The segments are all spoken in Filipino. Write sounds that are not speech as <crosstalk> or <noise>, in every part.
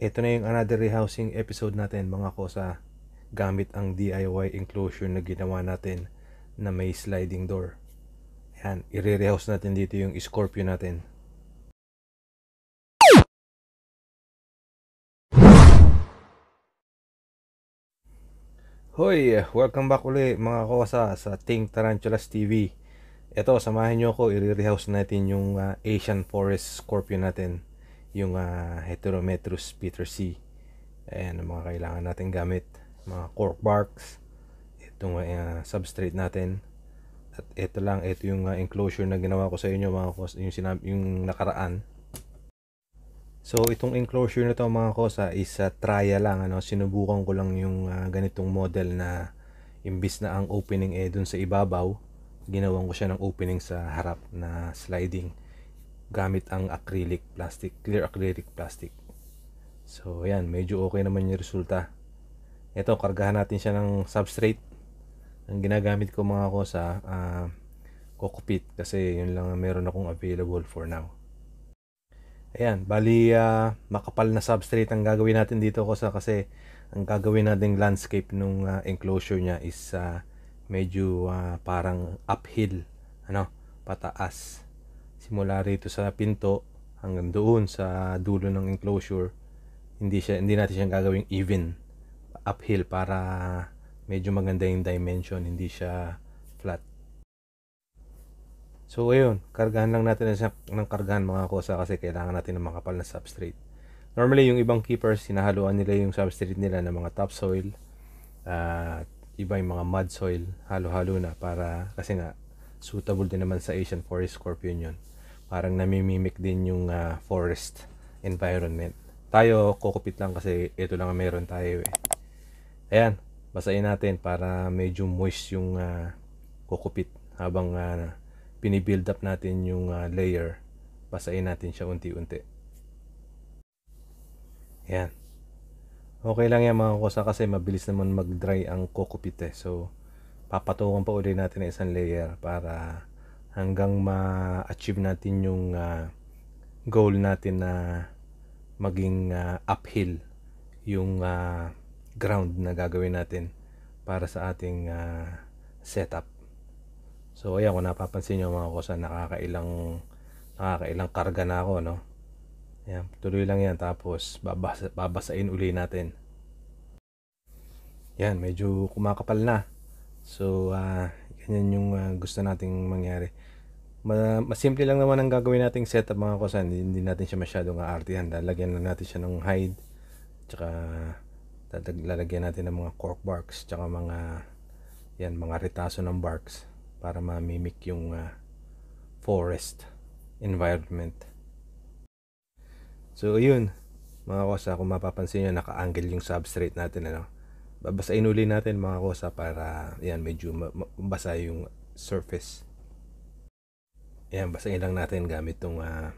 Ito na yung another rehousing episode natin mga kosa gamit ang DIY enclosure na ginawa natin na may sliding door. Ayan, i-rehouse natin dito yung Scorpio natin. Hoy, welcome back uli mga kosa sa Think Tarantulas TV. Ito, samahan nyo ako, i-rehouse natin yung uh, Asian Forest Scorpio natin yung uh, ah, heterometrus Peter C. Ayan ang mga kailangan natin gamit. Mga cork barks, itong uh, ah, substrate natin. At ito lang, ito yung uh, enclosure na ginawa ko sa inyo mga kos, yung, yung nakaraan. So itong enclosure na to mga kosa is a trial lang ano sinubukan ko lang yung uh, ganitong model na imbis na ang opening eh dun sa ibabaw ginawan ko siya ng opening sa harap na sliding gamit ang acrylic plastic, clear acrylic plastic. So, ayan, medyo okay naman yung resulta. Ito, kargahan natin siya ng substrate. Ang ginagamit ko mga ko sa uh, ah, cockpit kasi yun lang meron akong available for now. Ayan, bali uh, makapal na substrate ang gagawin natin dito ko sa kasi ang gagawin nating landscape nung uh, enclosure niya is uh, medyo uh, parang uphill, ano, pataas simula rito sa pinto hanggang doon sa dulo ng enclosure hindi siya hindi natin siya gagawing even uphill para medyo maganda yung dimension hindi siya flat so ayun kargahan lang natin siya ng kargahan mga kosa kasi kailangan natin ng makapal na substrate normally yung ibang keepers sinahaluan nila yung substrate nila ng mga topsoil at uh, iba yung mga mud soil halo-halo na para kasi nga suitable din naman sa Asian forest scorpion yun parang namimimik din yung uh, forest environment. Tayo, kukupit lang kasi ito lang ang meron tayo eh. Ayan, basahin natin para medyo moist yung uh, kukupit habang uh, pinibuild up natin yung uh, layer. Basahin natin siya unti-unti. Ayan. Okay lang yan mga kusa kasi mabilis naman mag-dry ang kukupit eh. So, papatukan pa ulit natin ng isang layer para hanggang ma-achieve natin yung uh, goal natin na maging uh, uphill yung uh, ground na gagawin natin para sa ating uh, setup. So ayan kung napapansin nyo mga kusa nakakailang nakakailang karga na ako no. Ayan, tuloy lang yan tapos babasa, babasain uli natin. Yan medyo kumakapal na. So uh, Ganyan yung uh, gusto nating mangyari. Ma masimple lang naman ang gagawin nating setup mga kusan. Hindi natin siya masyadong aartihan. Lalagyan lang natin siya ng hide. Tsaka lalagyan natin ng mga cork barks. Tsaka mga yan, mga retaso ng barks. Para mamimik yung uh, forest environment. So yun mga kusa kung mapapansin nyo naka-angle yung substrate natin ano babasain uli natin mga kosa para yan medyo mabasa yung surface yan basahin lang natin gamit tong uh,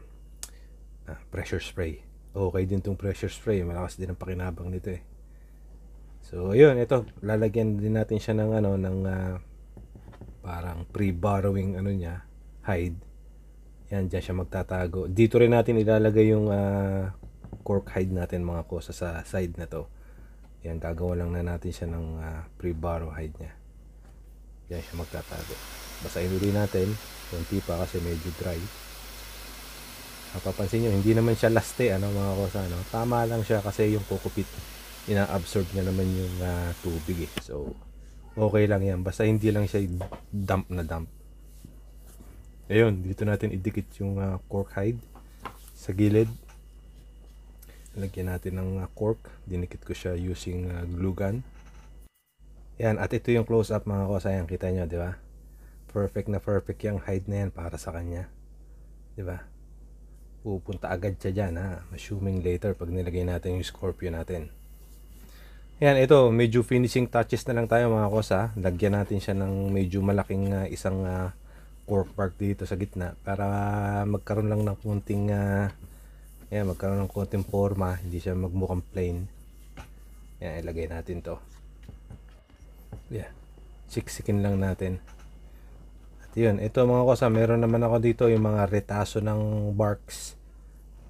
uh, pressure spray okay din tong pressure spray malakas din ang pakinabang nito eh so ayun ito lalagyan din natin siya ng ano ng uh, parang pre-borrowing ano niya hide yan diyan siya magtatago dito rin natin ilalagay yung uh, cork hide natin mga kosa sa side na to yan, gagawa lang na natin siya ng uh, ah, pre-barrow hide niya. Yan siya magtatago. Basahin ulit natin. Kunti pa kasi medyo dry. Napapansin nyo, hindi naman siya laste, eh, ano mga kosa, no? Tama lang siya kasi yung kukupit, ina-absorb niya naman yung uh, tubig, eh. So, okay lang yan. Basta hindi lang siya dump na dump. Ayun, dito natin idikit yung uh, cork hide sa gilid lagyan natin ng ah, cork dinikit ko siya using uh, glue gun yan at ito yung close up mga kosa kosayan kita nyo di ba perfect na perfect yung hide na yan para sa kanya di ba pupunta agad siya dyan ha ah. assuming later pag nilagay natin yung scorpio natin yan ito medyo finishing touches na lang tayo mga kosa lagyan natin siya ng medyo malaking uh, isang uh, cork bark dito sa gitna para magkaroon lang ng kunting uh, Ayan, magkaroon ng konting forma, hindi siya magmukhang plain. Ayan, ilagay natin to. Ayan, siksikin lang natin. At yun, ito mga kosa, meron naman ako dito yung mga retaso ng barks.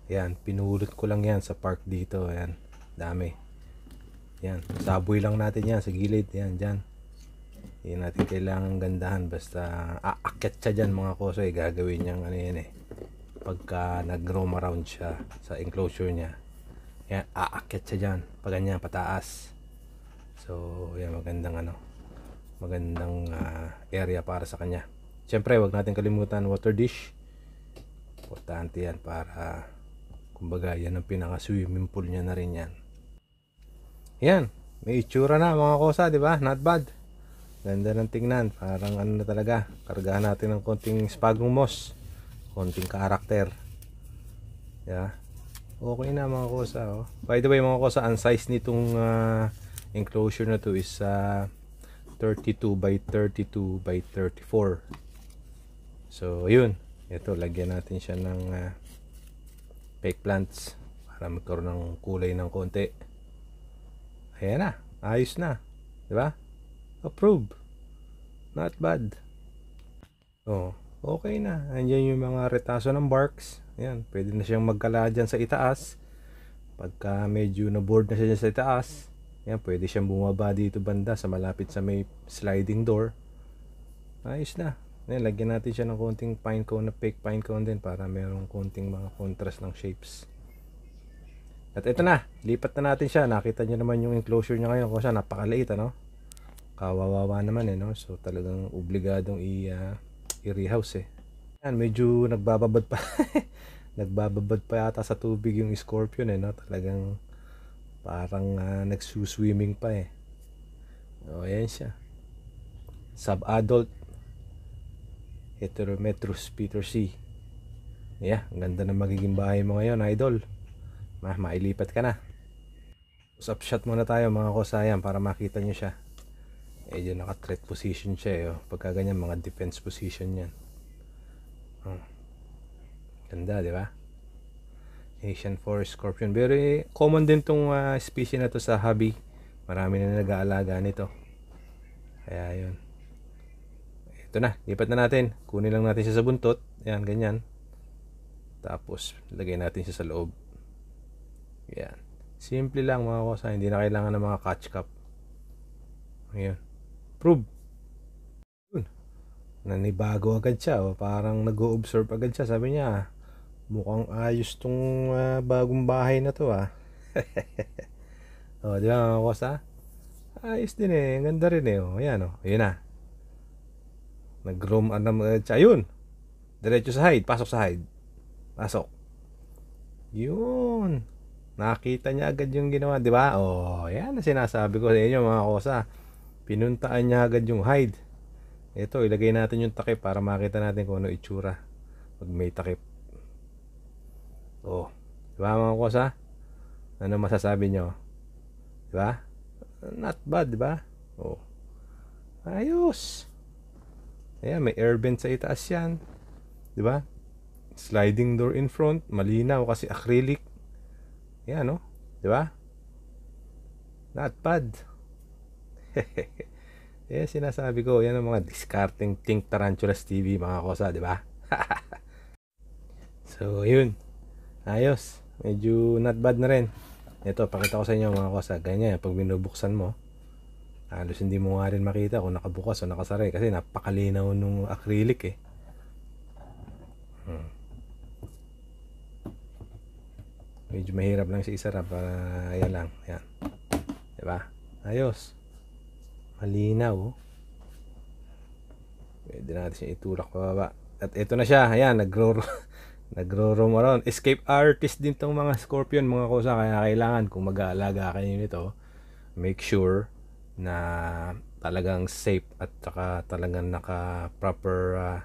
Ayan, pinulot ko lang yan sa park dito. Ayan, dami. Ayan, saboy lang natin yan sa gilid. Ayan, dyan. Hindi natin kailangan gandahan. Basta aakit siya dyan mga kosa. Eh. Gagawin niyang ano yan eh pagka nag roam around siya sa enclosure niya yan aakyat siya dyan pag ganyan pataas so yan magandang ano magandang uh, area para sa kanya syempre wag natin kalimutan water dish importante yan para kumbaga yan ang pinaka swimming pool niya na rin yan yan may itsura na mga kosa di ba not bad ganda ng tingnan parang ano na talaga kargahan natin ng konting spagong moss konting karakter yeah. okay na mga kosa oh. by the way mga kosa ang size nitong uh, enclosure na to is uh, ah, 32 by 32 by 34 so yun ito lagyan natin siya ng uh, fake plants para magkaroon ng kulay ng konti ayan na ayos na di ba approve not bad oh okay na. Andiyan yung mga retaso ng barks. Ayan, pwede na siyang magkala dyan sa itaas. Pagka medyo na-board na siya sa itaas, ayan, pwede siyang bumaba dito banda sa malapit sa may sliding door. Ayos na. Ayan, lagyan natin siya ng konting pine cone na fake pine cone din para merong konting mga contrast ng shapes. At ito na, lipat na natin siya. Nakita niyo naman yung enclosure niya ngayon. Kasi napakaliit, ano? Kawawawa naman, eh, no? So, talagang obligadong i- uh, i-rehouse eh. Yan, medyo nagbababad pa. <laughs> nagbababad pa yata sa tubig yung scorpion eh, no? Talagang parang uh, nagsuswimming pa eh. O, ayan siya. Sub-adult Heterometrus Peter Yeah, ang ganda ng magiging bahay mo ngayon, idol. Ma, mailipat ka na. Usap shot muna tayo mga kosayan para makita nyo siya medyo naka threat position siya eh oh. pagka ganyan mga defense position yan oh. ganda di ba Asian forest scorpion very common din tong uh, species na to sa hobby marami na nag-aalaga nito kaya yun ito na lipat na natin kunin lang natin siya sa buntot yan ganyan tapos lagay natin siya sa loob yan simple lang mga kosa ah. hindi na kailangan ng mga catch cup Ayan approve. Yun. Nanibago agad siya. O. Oh. Parang nag-o-observe agad siya. Sabi niya, mukhang ayos tong uh, bagong bahay na to ah. <laughs> o, oh, di ba mga kosa? Ah? Ayos din eh. ganda rin eh. O, oh, yan o. Yun na. Nag-room at uh, siya. Yun. Diretso sa hide. Pasok sa hide. Pasok. Yun. Nakita niya agad yung ginawa, di ba? Oh, yan ang sinasabi ko sa inyo mga kosa pinuntaan niya agad yung hide ito ilagay natin yung takip para makita natin kung ano itsura pag may takip oh diba mga kosa ano masasabi nyo diba not bad diba oh ayos ayan may air vent sa itaas yan diba sliding door in front malinaw kasi acrylic ayan no oh. diba not bad <laughs> eh sinasabi ko, yan ang mga discarding think tarantulas TV mga kosa, di ba? <laughs> so, yun. Ayos. Medyo not bad na rin. Ito, pakita ko sa inyo mga kosa. Ganyan, pag binubuksan mo, halos hindi mo nga rin makita kung nakabukas o nakasaray kasi napakalinaw nung acrylic eh. Hmm. Medyo mahirap lang si isara para ah, yan lang. Yan. Diba? Ayos. Malinaw. Oh. Pwede natin siya itulak pababa. At ito na siya. Ayan, nagro <laughs> nagro-roam around. Escape artist din tong mga scorpion, mga kusa. Kaya kailangan kung mag-aalaga kayo nito, make sure na talagang safe at saka talagang naka proper uh, ah,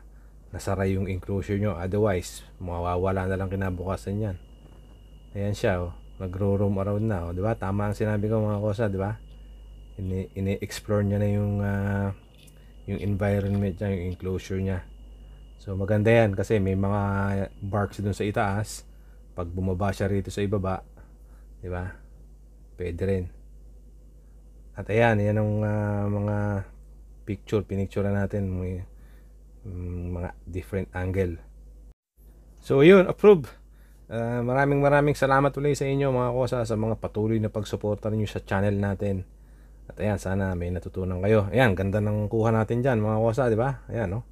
nasara yung enclosure nyo otherwise mawawala na lang kinabukasan yan ayan siya oh nagro roam around na oh di ba tama ang sinabi ko mga kosa di ba ini-explore niya na yung uh, yung environment niya, yung enclosure niya. So maganda yan kasi may mga barks doon sa itaas. Pag bumaba siya rito sa ibaba, di ba? Pwede rin. At ayan, yan ang uh, mga picture, pinicture natin may, mm, mga different angle. So yun, approve. Uh, ah, maraming maraming salamat ulit sa inyo mga kosa sa mga patuloy na pagsuporta niyo sa channel natin. At ayan, sana may natutunan kayo. Ayan, ganda ng kuha natin dyan mga kosa, di ba? Ayan, no? Oh.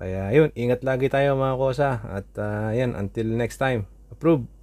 Kaya yun, ingat lagi tayo mga kosa. At uh, ayan, until next time. Approve!